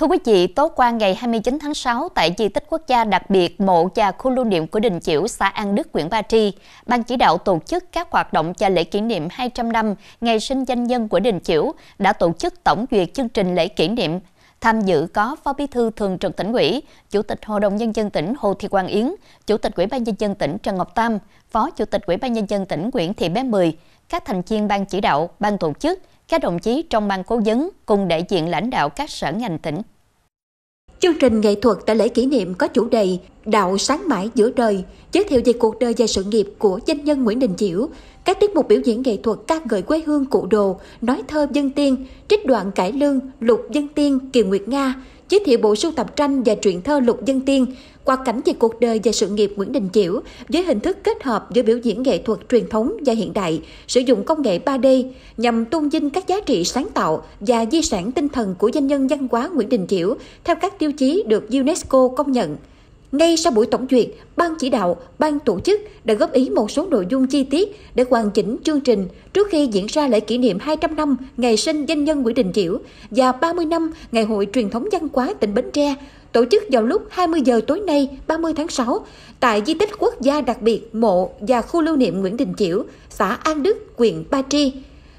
Thưa quý vị, tối qua ngày 29 tháng 6 tại di tích quốc gia đặc biệt mộ và khu lưu niệm của Đình Chiểu, xã An Đức, huyện Ba Tri, Ban chỉ đạo tổ chức các hoạt động và lễ kỷ niệm 200 năm ngày sinh danh nhân của Đình Chiểu đã tổ chức tổng duyệt chương trình lễ kỷ niệm. Tham dự có Phó Bí thư Thường trực tỉnh ủy, Chủ tịch Hội đồng Nhân dân tỉnh Hồ Thị Quang Yến, Chủ tịch Ủy ban Nhân dân tỉnh Trần Ngọc Tam, Phó Chủ tịch Ủy ban Nhân dân tỉnh Nguyễn Thị Bé Mười, các thành viên ban chỉ đạo, ban tổ chức, các đồng chí trong ban cố vấn cùng đại diện lãnh đạo các sở ngành tỉnh. Chương trình nghệ thuật tại lễ kỷ niệm có chủ đề Đạo sáng mãi giữa đời giới thiệu về cuộc đời và sự nghiệp của danh nhân Nguyễn Đình Chiểu, các tiết mục biểu diễn nghệ thuật ca ngợi quê hương cụ đồ, nói thơ dân tiên, trích đoạn cải lương, lục dân tiên, Kiều Nguyệt Nga, giới thiệu bộ sưu tập tranh và truyện thơ lục dân tiên, qua cảnh về cuộc đời và sự nghiệp Nguyễn Đình Chiểu với hình thức kết hợp giữa biểu diễn nghệ thuật truyền thống và hiện đại, sử dụng công nghệ 3D nhằm tôn vinh các giá trị sáng tạo và di sản tinh thần của danh nhân văn hóa Nguyễn Đình Chiểu theo các tiêu chí được UNESCO công nhận. Ngay sau buổi tổng duyệt, ban chỉ đạo, ban tổ chức đã góp ý một số nội dung chi tiết để hoàn chỉnh chương trình trước khi diễn ra lễ kỷ niệm 200 năm ngày sinh danh nhân Nguyễn Đình Chiểu và 30 năm ngày hội truyền thống văn hóa tỉnh Bến Tre tổ chức vào lúc 20 giờ tối nay 30 tháng 6 tại di tích quốc gia đặc biệt Mộ và khu lưu niệm Nguyễn Đình Chiểu, xã An Đức, huyện Ba Tri.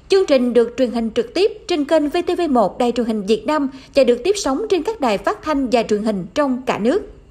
Chương trình được truyền hình trực tiếp trên kênh VTV1 Đài truyền hình Việt Nam và được tiếp sóng trên các đài phát thanh và truyền hình trong cả nước.